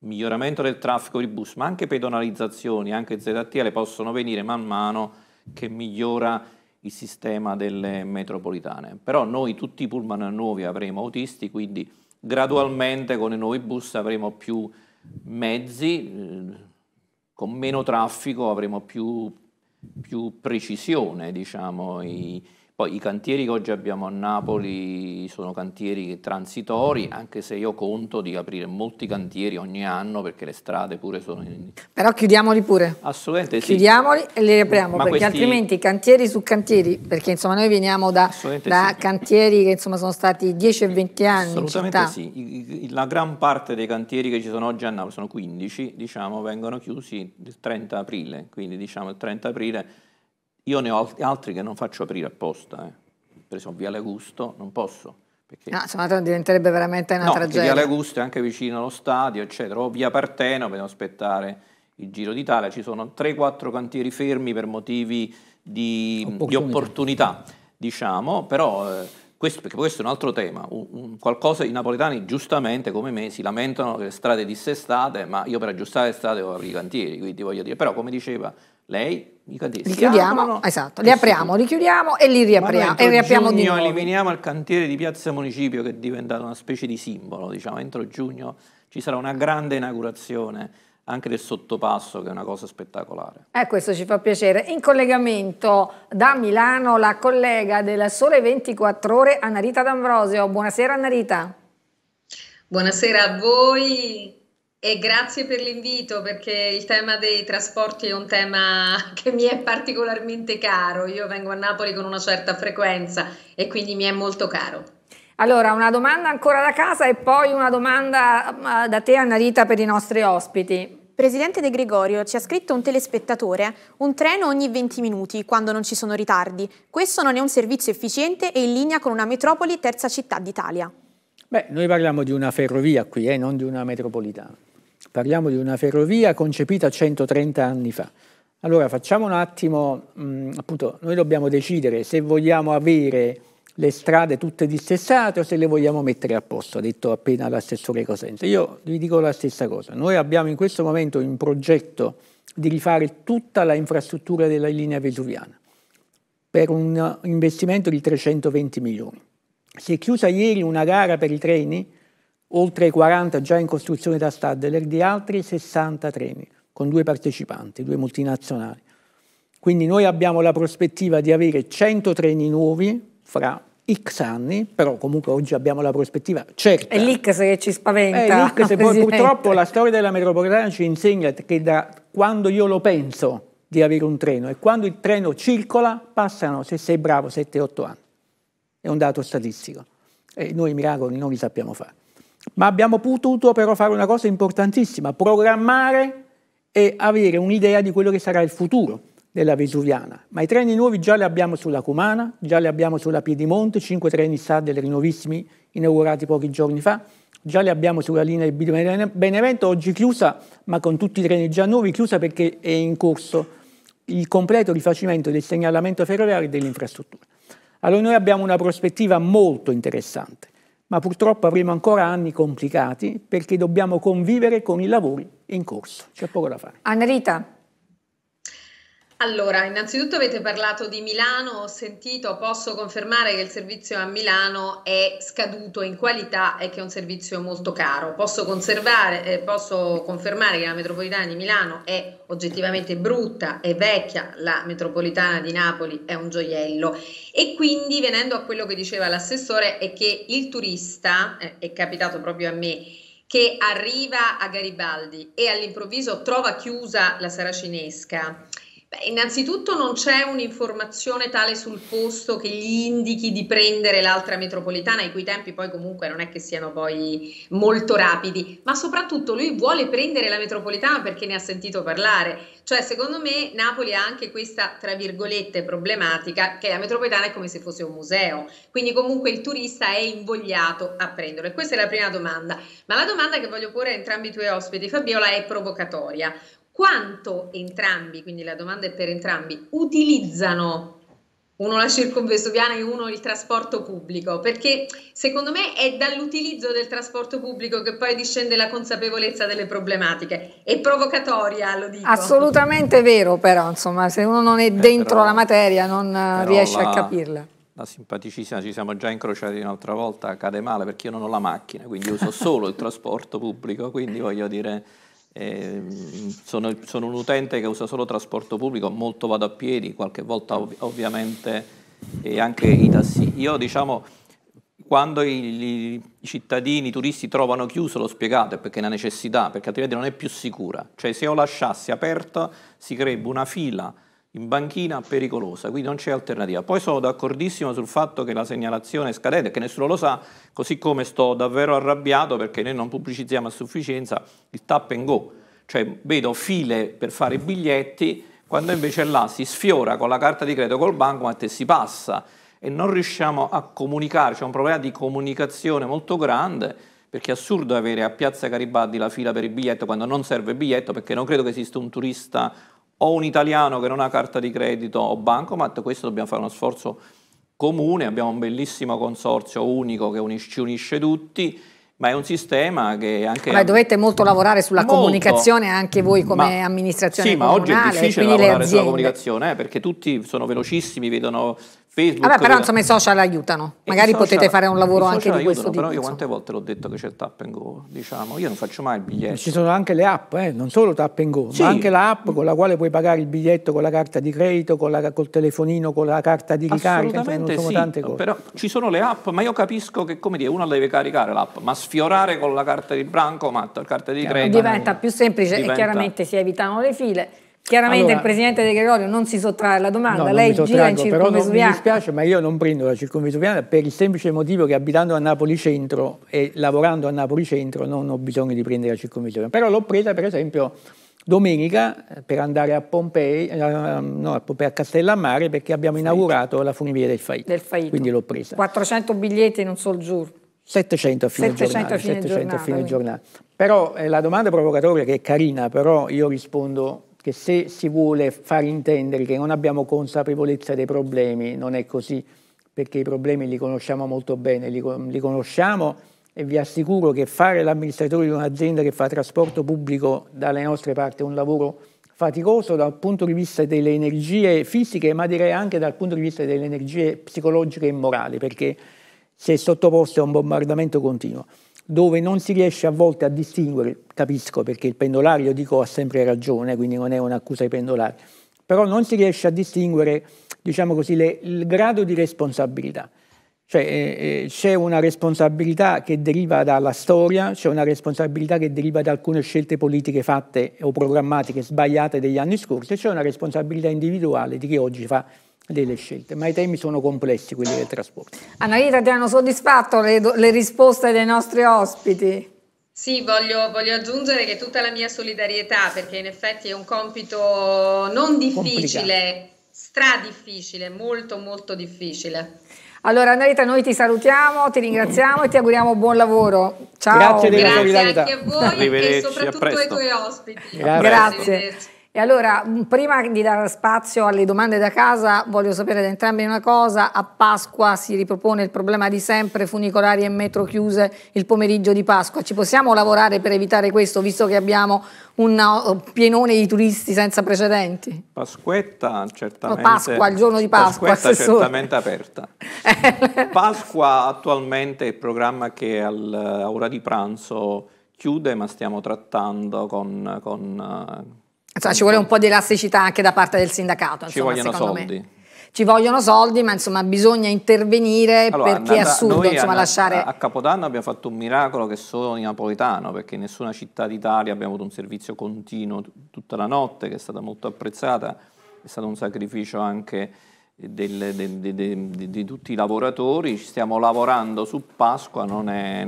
miglioramento del traffico di bus, ma anche pedonalizzazioni, anche ZTL possono venire man mano che migliora il sistema delle metropolitane. Però noi tutti i pullman nuovi avremo autisti, quindi gradualmente con i nuovi bus avremo più mezzi, eh, con meno traffico avremo più, più precisione diciamo, i, poi i cantieri che oggi abbiamo a Napoli sono cantieri transitori, anche se io conto di aprire molti cantieri ogni anno perché le strade pure sono... In... Però chiudiamoli pure. Assolutamente Chiudiamoli sì. e li riapriamo perché questi... altrimenti cantieri su cantieri, perché insomma noi veniamo da, da sì. cantieri che insomma sono stati 10 e 20 anni Assolutamente sì. La gran parte dei cantieri che ci sono oggi a Napoli, sono 15, diciamo, vengono chiusi il 30 aprile, quindi diciamo il 30 aprile io ne ho altri che non faccio aprire apposta, eh. per esempio Viale Augusto non posso. Perché... No, se no diventerebbe veramente una no, tragedia. Viale Augusto è anche vicino allo stadio, eccetera. O Via Parteno, per non aspettare il Giro d'Italia, ci sono 3-4 cantieri fermi per motivi di opportunità, di opportunità diciamo, però... Eh, questo, perché questo è un altro tema, un, un, qualcosa, i napoletani giustamente come me si lamentano che le strade dissestate, ma io per aggiustare le strade ho i cantieri, quindi voglio dire, però come diceva lei, li chiudiamo, aprono, esatto, li apriamo, li chiudiamo e li riapriamo. E riapriamo di nuovo. eliminiamo il cantiere di Piazza Municipio che è diventato una specie di simbolo, diciamo, entro giugno ci sarà una grande inaugurazione anche del sottopasso che è una cosa spettacolare. Eh, questo ci fa piacere. In collegamento da Milano la collega della Sole 24 Ore, Annarita D'Ambrosio. Buonasera Annarita. Buonasera a voi. E grazie per l'invito perché il tema dei trasporti è un tema *laughs* che mi è particolarmente caro. Io vengo a Napoli con una certa frequenza e quindi mi è molto caro. Allora, una domanda ancora da casa e poi una domanda mm, eh, da te, Annalita, per i nostri ospiti. Presidente De Gregorio, ci ha scritto un telespettatore, un treno ogni 20 minuti quando non ci sono ritardi. Questo non è un servizio efficiente e in linea con una metropoli terza città d'Italia. Beh, noi parliamo di una ferrovia qui, eh, non di una metropolitana. Parliamo di una ferrovia concepita 130 anni fa. Allora facciamo un attimo, mh, appunto, noi dobbiamo decidere se vogliamo avere le strade tutte dissessate o se le vogliamo mettere a posto, ha detto appena l'assessore Cosenza. Io vi dico la stessa cosa, noi abbiamo in questo momento in progetto di rifare tutta la infrastruttura della linea vesuviana per un investimento di 320 milioni. Si è chiusa ieri una gara per i treni oltre ai 40 già in costruzione da Stadler, di altri 60 treni, con due partecipanti, due multinazionali. Quindi noi abbiamo la prospettiva di avere 100 treni nuovi fra X anni, però comunque oggi abbiamo la prospettiva certa. È l'X che ci spaventa. È l'X, poi purtroppo la storia della metropolitana ci insegna che da quando io lo penso di avere un treno e quando il treno circola passano, se sei bravo, 7-8 anni. È un dato statistico. E noi miracoli non li sappiamo fare ma abbiamo potuto però fare una cosa importantissima, programmare e avere un'idea di quello che sarà il futuro della Vesuviana. Ma i treni nuovi già li abbiamo sulla Cumana, già li abbiamo sulla Piedimonte, cinque treni SADEL rinnovissimi inaugurati pochi giorni fa, già li abbiamo sulla linea di Benevento, oggi chiusa, ma con tutti i treni già nuovi, chiusa perché è in corso il completo rifacimento del segnalamento ferroviario e dell'infrastruttura. Allora noi abbiamo una prospettiva molto interessante ma purtroppo avremo ancora anni complicati perché dobbiamo convivere con i lavori in corso. C'è poco da fare. Annerita, allora, innanzitutto avete parlato di Milano, ho sentito, posso confermare che il servizio a Milano è scaduto in qualità e che è un servizio molto caro. Posso, eh, posso confermare che la metropolitana di Milano è oggettivamente brutta e vecchia, la metropolitana di Napoli è un gioiello. E quindi venendo a quello che diceva l'assessore è che il turista, eh, è capitato proprio a me, che arriva a Garibaldi e all'improvviso trova chiusa la saracinesca Beh, innanzitutto non c'è un'informazione tale sul posto che gli indichi di prendere l'altra metropolitana, i cui tempi poi comunque non è che siano poi molto rapidi, ma soprattutto lui vuole prendere la metropolitana perché ne ha sentito parlare. Cioè, secondo me Napoli ha anche questa, tra virgolette, problematica che la metropolitana è come se fosse un museo, quindi comunque il turista è invogliato a prenderlo. E questa è la prima domanda. Ma la domanda che voglio porre a entrambi i tuoi ospiti, Fabiola, è provocatoria quanto entrambi, quindi la domanda è per entrambi, utilizzano uno la circumvesuviana e uno il trasporto pubblico, perché secondo me è dall'utilizzo del trasporto pubblico che poi discende la consapevolezza delle problematiche. È provocatoria, lo dico. Assolutamente vero, però, insomma, se uno non è dentro eh, però, la materia non eh, riesce la, a capirla. La simpaticissima, ci siamo già incrociati un'altra volta, cade male perché io non ho la macchina, quindi uso solo il trasporto pubblico, quindi voglio dire eh, sono, sono, un utente che usa solo trasporto pubblico, molto vado a piedi, qualche volta ov- ovviamente e anche i tassi. Io diciamo, quando i, i, cittadini, i turisti trovano chiuso, lo spiegate perché è una necessità, perché altrimenti non è più sicura. Cioè se io lasciassi aperto si creerebbe una fila in banchina pericolosa, quindi non c'è alternativa. Poi sono d'accordissimo sul fatto che la segnalazione è scadente, che nessuno lo sa, così come sto davvero arrabbiato perché noi non pubblicizziamo a sufficienza il tap and go, cioè vedo file per fare i biglietti quando invece là si sfiora con la carta di credito col bancomat e si passa e non riusciamo a comunicare, c'è un problema di comunicazione molto grande perché è assurdo avere a Piazza Garibaldi la fila per il biglietto quando non serve il biglietto perché non credo che esista un turista o un italiano che non ha carta di credito o bancomat, questo dobbiamo fare uno sforzo comune, abbiamo un bellissimo consorzio unico che unis ci unisce tutti, ma è un sistema che anche... Ma dovete molto mm. lavorare sulla molto, comunicazione anche voi come ma, amministrazione Sì, ma oggi è difficile lavorare sulla comunicazione, eh, perché tutti sono velocissimi, vedono Facebook. Vabbè, però insomma i social aiutano, magari social, potete fare un lavoro anche di questo aiutano, tipo. Però io quante volte l'ho detto che c'è il tap and go, diciamo, io non faccio mai il biglietto. Ci sono anche le app, eh? non solo tap and go, sì. ma anche l'app con la quale puoi pagare il biglietto con la carta di credito, la, col telefonino, con la carta di ricarica, Assolutamente insomma, sì, Però ci sono le app, ma io capisco che come dire, uno deve caricare l'app, ma sfiorare con la carta di branco, ma la carta di credito. Diventa più semplice diventa... e chiaramente si evitano le file Chiaramente allora, il presidente De Gregorio non si sottrae alla domanda, no, lei gira in circumvesuviana. Però mi dispiace, ma io non prendo la circumvesuviana per il semplice motivo che abitando a Napoli Centro e lavorando a Napoli Centro non ho bisogno di prendere la circumvesuviana. Però l'ho presa per esempio domenica eh, per andare a Pompei, eh, no, a, Pompei, a Castellammare perché abbiamo inaugurato la funivia del Faito. Del Faito. Quindi l'ho presa. 400 biglietti in un sol giorno. 700 a fine 700 giornata. A fine 700 giornata, a fine giornata. Però eh, la domanda provocatoria che è carina, però io rispondo che se si vuole far intendere che non abbiamo consapevolezza dei problemi, non è così, perché i problemi li conosciamo molto bene, li, li conosciamo e vi assicuro che fare l'amministratore di un'azienda che fa trasporto pubblico dalle nostre parti è un lavoro faticoso dal punto di vista delle energie fisiche, ma direi anche dal punto di vista delle energie psicologiche e morali, perché si è sottoposti a un bombardamento continuo dove non si riesce a volte a distinguere, capisco perché il pendolario, dico, ha sempre ragione, quindi non è un'accusa ai pendolari, però non si riesce a distinguere, diciamo così, le, il grado di responsabilità. Cioè eh, eh c'è una responsabilità che deriva dalla storia, c'è una responsabilità che deriva da alcune scelte politiche fatte o programmatiche sbagliate degli anni scorsi e c'è una responsabilità individuale di chi oggi fa delle scelte, ma i temi sono complessi quelli del trasporto. Annalita, ti hanno soddisfatto le, le risposte dei nostri ospiti? Sì, voglio, voglio, aggiungere che tutta la mia solidarietà, perché in effetti è un compito non difficile, stradifficile, molto molto difficile. Allora Annalita, noi ti salutiamo, ti ringraziamo e ti auguriamo buon lavoro. Ciao. Grazie, della Grazie solidarietà. anche a voi e soprattutto ai tuoi ospiti. Grazie. Grazie. E allora, mm, prima di dare spazio alle domande da casa, voglio sapere da entrambi una cosa. A Pasqua si ripropone il problema di sempre, funicolari e metro chiuse il pomeriggio di Pasqua. Ci possiamo lavorare per evitare questo, visto che abbiamo un uh, pienone di turisti senza precedenti? Pasquetta certamente... No, Pasqua, il giorno di Pasqua. Pasquetta assessore. certamente aperta. *laughs* Eh. Pasqua attualmente è il programma che all'ora di pranzo chiude, ma stiamo trattando con, con uh, Insomma, ci vuole un po' di elasticità anche da parte del sindacato. Insomma, ci vogliono soldi. Me ci vogliono soldi, ma insomma bisogna intervenire allora, perché è assurdo insomma, a, lasciare. A Capodanno abbiamo fatto un miracolo che solo in Napolitano, perché in nessuna città d'Italia abbiamo avuto un servizio continuo tutta la notte, che è stata molto apprezzata, è stato un sacrificio anche del, de, de, de, di tutti i lavoratori, ci stiamo lavorando su Pasqua, non è,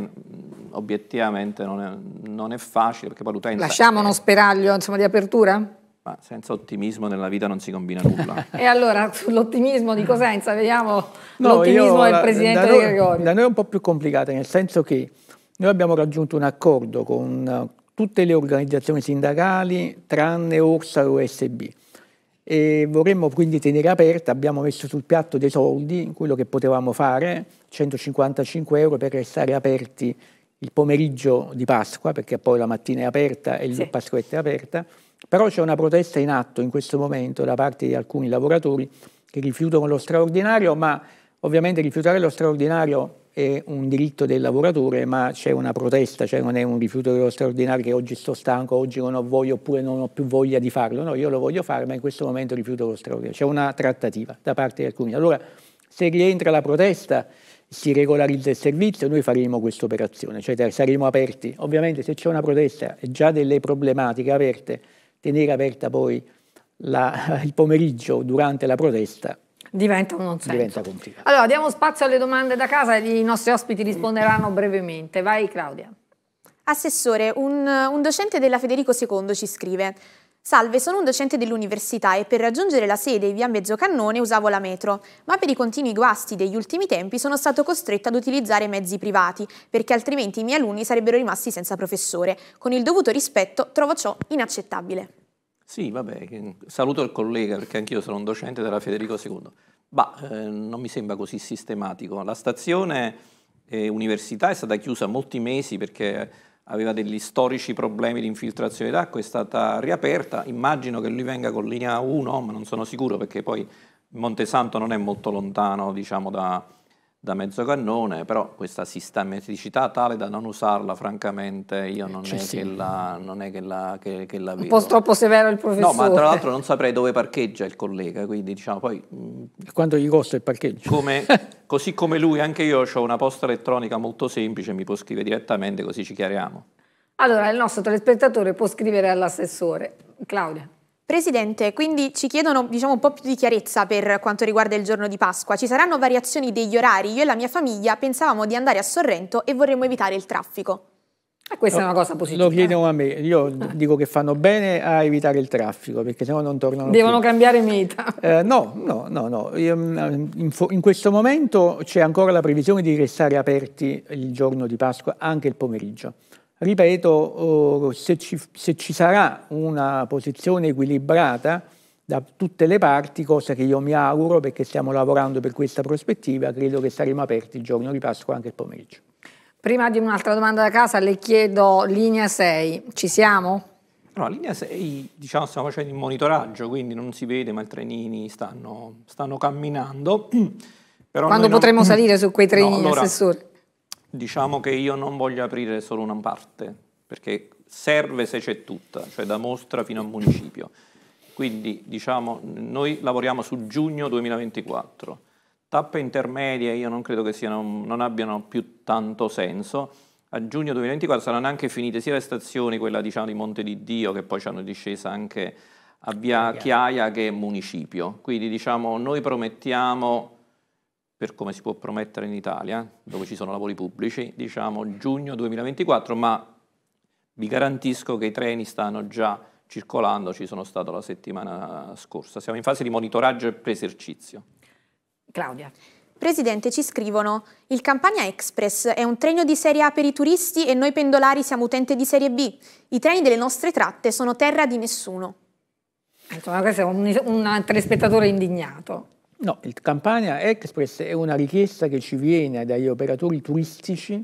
obiettivamente non è, non è facile perché poi l'utenza... Lasciamo uno speraglio insomma, di apertura? Ma senza ottimismo nella vita non si combina nulla. *laughs* e allora sull'ottimismo di Cosenza, vediamo no, l'ottimismo del Presidente noi, De Gregorio. Da noi è un po' più complicata, nel senso che noi abbiamo raggiunto un accordo con eh, tutte le organizzazioni sindacali tranne Orsa e USB e vorremmo quindi tenere aperta, abbiamo messo sul piatto dei soldi, quello che potevamo fare, 155 euro per restare aperti il pomeriggio di Pasqua, perché poi la mattina è aperta e il sì. Pasquetta è aperta, però c'è una protesta in atto in questo momento da parte di alcuni lavoratori che rifiutano lo straordinario, ma ovviamente rifiutare lo straordinario è un diritto del lavoratore, ma c'è una protesta, cioè non è un rifiuto dello straordinario che oggi sto stanco, oggi non ho voglia oppure non ho più voglia di farlo. No, io lo voglio fare, ma in questo momento rifiuto lo straordinario. C'è una trattativa da parte di alcuni. Allora, se rientra la protesta, si regolarizza il servizio, noi faremo questa operazione, cioè saremo aperti. Ovviamente se c'è una protesta e già delle problematiche aperte, tenere aperta poi la, *laughs* il pomeriggio durante la protesta diventa un non senso. Diventa complicato. Allora, diamo spazio alle domande da casa e i nostri ospiti risponderanno brevemente. Vai Claudia. Assessore, un, un docente della Federico II ci scrive Salve, sono un docente dell'università e per raggiungere la sede via Mezzocannone usavo la metro, ma per i continui guasti degli ultimi tempi sono stato costretto ad utilizzare mezzi privati, perché altrimenti i miei alunni sarebbero rimasti senza professore. Con il dovuto rispetto trovo ciò inaccettabile. Sì, vabbè, saluto il collega perché anch'io sono un docente della Federico II, ma eh, non mi sembra così sistematico. La stazione eh, università è stata chiusa molti mesi perché aveva degli storici problemi di infiltrazione d'acqua, è stata riaperta, immagino che lui venga con linea 1, ma non sono sicuro perché poi Montesanto non è molto lontano diciamo, da, da mezzo cannone, però questa sistematicità tale da non usarla, francamente, io non cioè è, sì. che, la, non è che, la, che, che la vedo. Un po' troppo severo il professore. No, ma tra l'altro non saprei dove parcheggia il collega, quindi diciamo poi... Mm, quanto gli costa il parcheggio? Come, *laughs* così come lui, anche io ho una posta elettronica molto semplice, mi può scrivere direttamente così ci chiariamo. Allora, il nostro telespettatore può scrivere all'assessore. Claudia. Presidente, quindi ci chiedono diciamo, un po' più di chiarezza per quanto riguarda il giorno di Pasqua. Ci saranno variazioni degli orari? Io e la mia famiglia pensavamo di andare a Sorrento e vorremmo evitare il traffico. E questa no, è una cosa positiva. Lo chiedono a me, io ah. dico che fanno bene a evitare il traffico perché sennò non tornano Devono più. cambiare meta. Eh, no, no, no, no. Mm, in, questo momento c'è ancora la previsione di restare aperti il giorno di Pasqua anche il pomeriggio ripeto, oh, se ci, se ci, sarà una posizione equilibrata da tutte le parti, cosa che io mi auguro perché stiamo lavorando per questa prospettiva, credo che saremo aperti il giorno di Pasqua anche il pomeriggio. Prima di un'altra domanda da casa le chiedo linea 6, ci siamo? No, linea 6 diciamo, stiamo facendo il monitoraggio, quindi non si vede ma i trenini stanno, stanno camminando. *clears throat* Però Quando potremo non... salire su quei trenini, no, allora, assessore? diciamo che io non voglio aprire solo una parte, perché serve se c'è tutta, cioè da mostra fino a municipio. Quindi diciamo, noi lavoriamo su giugno 2024. Tappe intermedie io non credo che siano, non abbiano più tanto senso. A giugno 2024 saranno anche finite sia le stazioni, quella diciamo, di Monte di Dio, che poi ci hanno discesa anche a Via Chiaia, che è municipio. Quindi diciamo, noi promettiamo per come si può promettere in Italia, dove ci sono lavori pubblici, diciamo giugno 2024, ma vi garantisco che i treni stanno già circolando, ci sono stato la settimana scorsa. Siamo in fase di monitoraggio e preesercizio. Claudia. Presidente, ci scrivono, il Campania Express è un treno di serie A per i turisti e noi pendolari siamo utenti di serie B. I treni delle nostre tratte sono terra di nessuno. Insomma, questo è un, un telespettatore indignato. No, il Campania Express è una richiesta che ci viene dagli operatori turistici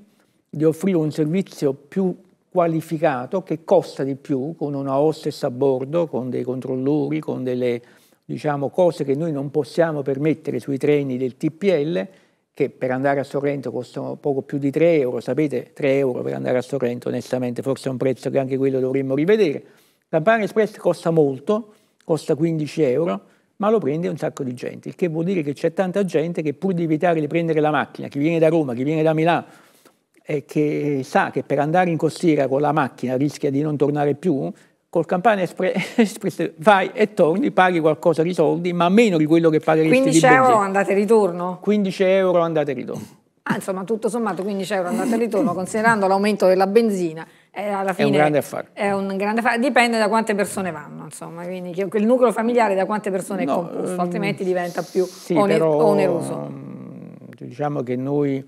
di offrire un servizio più qualificato che costa di più con una hostess a bordo, con dei controllori, con delle diciamo, cose che noi non possiamo permettere sui treni del TPL che per andare a Sorrento costano poco più di 3 euro, sapete 3 euro per andare a Sorrento onestamente forse è un prezzo che anche quello dovremmo rivedere. Campania Express costa molto, costa 15 euro, ma lo prende un sacco di gente, il che vuol dire che c'è tanta gente che pur di evitare di prendere la macchina, chi viene da Roma, chi viene da Milano, e che sa che per andare in costiera con la macchina rischia di non tornare più, col Campania *laughs* Express vai e torni, paghi qualcosa di soldi, ma meno di quello che pagheresti 15 euro andate e ritorno? 15 euro andate e ritorno. Ah, insomma, tutto sommato 15 euro andate e ritorno, considerando l'aumento della benzina, eh, alla fine è un grande affare. È un grande affare, dipende da quante persone vanno, insomma, quindi il nucleo familiare da quante persone no, è composto, um, altrimenti diventa più sì, oner però, oneroso. Mm, diciamo che noi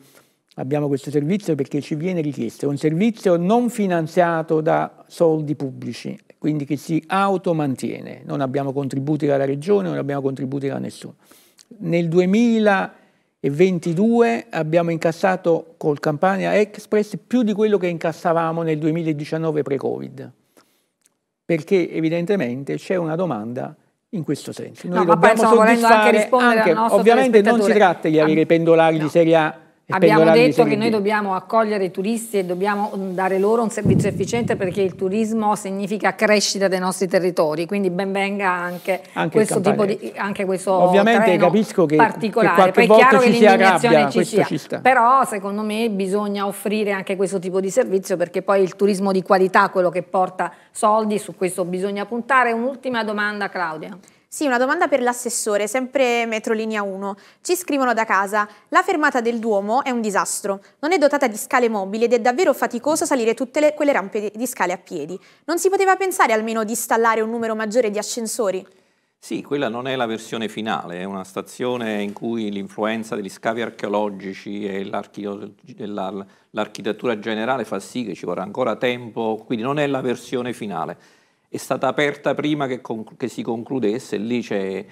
abbiamo questo servizio perché ci viene richiesto, è un servizio non finanziato da soldi pubblici, quindi che si automantiene, non abbiamo contributi dalla regione, non abbiamo contributi da nessuno. Nel 2000 e 22 abbiamo incassato col Campania Express più di quello che incassavamo nel 2019 pre-Covid, perché evidentemente c'è una domanda in questo senso. Noi no, dobbiamo ma poi, insomma, anche rispondere anche, Ovviamente non si tratta di avere pendolari no. di Serie A Abbiamo detto che noi dobbiamo accogliere i turisti e dobbiamo mm, dare loro un servizio efficiente perché il turismo significa crescita dei nostri territori, quindi benvenga anche, anche questo tipo di anche questo Ovviamente capisco che, particolare. Che Poi è chiaro che l'indignazione ci sia, ci però secondo me bisogna offrire anche questo tipo di servizio perché poi il turismo di qualità, quello che porta soldi, su questo bisogna puntare. Un'ultima domanda Claudia. Sì, una domanda per l'assessore, sempre metrolinea 1. Ci scrivono da casa, la fermata del Duomo è un disastro, non è dotata di scale mobili ed è davvero faticoso salire tutte le, quelle rampe di scale a piedi. Non si poteva pensare almeno di installare un numero maggiore di ascensori? Sì, quella non è la versione finale, è una stazione in cui l'influenza degli scavi archeologici e l'architettura generale fa sì che ci vorrà ancora tempo, quindi non è la versione finale è stata aperta prima che, che si concludesse, lì c'è,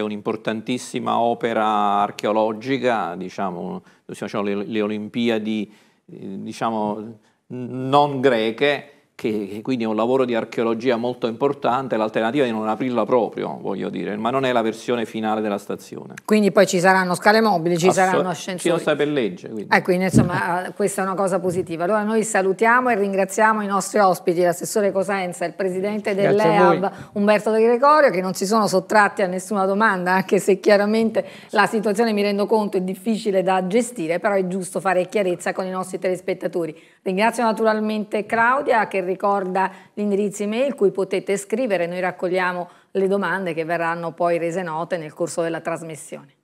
un'importantissima opera archeologica, diciamo, diciamo le, le Olimpiadi eh, diciamo, non greche, che quindi è un lavoro di archeologia molto importante, l'alternativa è di non aprirla proprio, voglio dire, ma non è la versione finale della stazione. Quindi poi ci saranno scale mobili, ci Asso saranno ascensori. Ci sono state per legge. Quindi. Eh, quindi insomma ah, questa è una cosa positiva. Allora noi salutiamo e ringraziamo i nostri ospiti, l'assessore Cosenza e il presidente dell'EAB Umberto De Gregorio che non si sono sottratti a nessuna domanda, anche se chiaramente la situazione mi rendo conto è difficile da gestire, però è giusto fare chiarezza con i nostri telespettatori. Ringrazio naturalmente Claudia che ricorda l'indirizzo email cui potete scrivere, noi raccogliamo le domande che verranno poi rese note nel corso della trasmissione.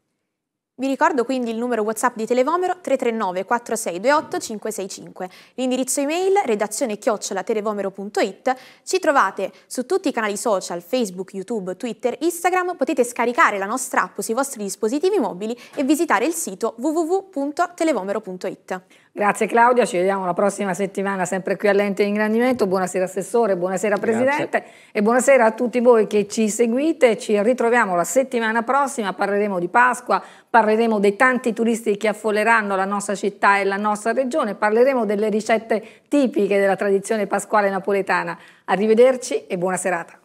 Vi ricordo quindi il numero WhatsApp di Televomero 339 4628 565, l'indirizzo email redazione chiocciolatelevomero.it, ci trovate su tutti i canali social, Facebook, YouTube, Twitter, Instagram, potete scaricare la nostra app sui vostri dispositivi mobili e visitare il sito www.televomero.it. Grazie Claudia, ci vediamo la prossima settimana sempre qui all'ente di ingrandimento. Buonasera Assessore, buonasera Presidente e buonasera a tutti voi che ci seguite. Ci ritroviamo la settimana prossima, parleremo di Pasqua, parleremo dei tanti turisti che affolleranno la nostra città e la nostra regione, parleremo delle ricette tipiche della tradizione pasquale napoletana. Arrivederci e buona serata.